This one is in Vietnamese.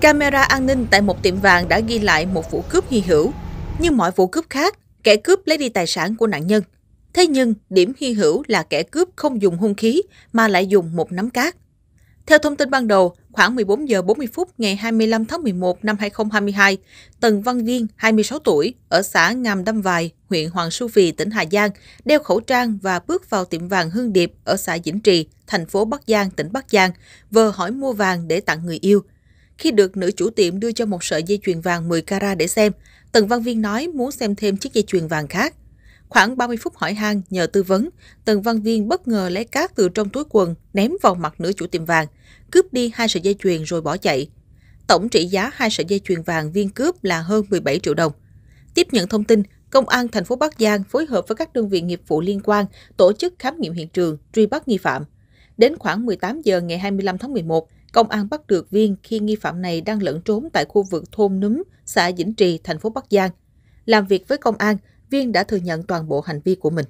Camera an ninh tại một tiệm vàng đã ghi lại một vụ cướp hy hữu. Như mọi vụ cướp khác, kẻ cướp lấy đi tài sản của nạn nhân. Thế nhưng, điểm hy hữu là kẻ cướp không dùng hung khí mà lại dùng một nắm cát. Theo thông tin ban đầu, khoảng 14 giờ 40 phút ngày 25 tháng 11 năm 2022, Tần Văn Viên, 26 tuổi, ở xã Ngàm Đâm Vài, huyện Hoàng Su Phi, tỉnh Hà Giang, đeo khẩu trang và bước vào tiệm vàng Hương Điệp ở xã Vĩnh Trì, thành phố Bắc Giang, tỉnh Bắc Giang, vờ hỏi mua vàng để tặng người yêu. Khi được nữ chủ tiệm đưa cho một sợi dây chuyền vàng 10 carat để xem, Tần Văn Viên nói muốn xem thêm chiếc dây chuyền vàng khác. Khoảng 30 phút hỏi han nhờ tư vấn, Tần Văn Viên bất ngờ lấy cát từ trong túi quần ném vào mặt nữ chủ tiệm vàng, cướp đi hai sợi dây chuyền rồi bỏ chạy. Tổng trị giá hai sợi dây chuyền vàng viên cướp là hơn 17 triệu đồng. Tiếp nhận thông tin, Công an thành phố Bắc Giang phối hợp với các đơn vị nghiệp vụ liên quan tổ chức khám nghiệm hiện trường, truy bắt nghi phạm. Đến khoảng 18 giờ ngày 25 tháng 11, công an bắt được Viên khi nghi phạm này đang lẫn trốn tại khu vực thôn Núm, xã Vĩnh Trì, thành phố Bắc Giang. Làm việc với công an, Viên đã thừa nhận toàn bộ hành vi của mình.